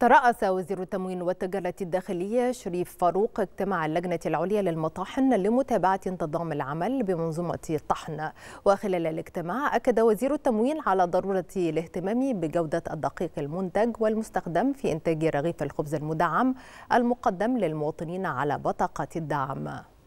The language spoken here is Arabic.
ترأس وزير التموين والتجارة الداخلية شريف فاروق اجتماع اللجنة العليا للمطاحن لمتابعة انتظام العمل بمنظومة الطحن وخلال الاجتماع أكد وزير التموين على ضرورة الاهتمام بجودة الدقيق المنتج والمستخدم في إنتاج رغيف الخبز المدعم المقدم للمواطنين على بطاقة الدعم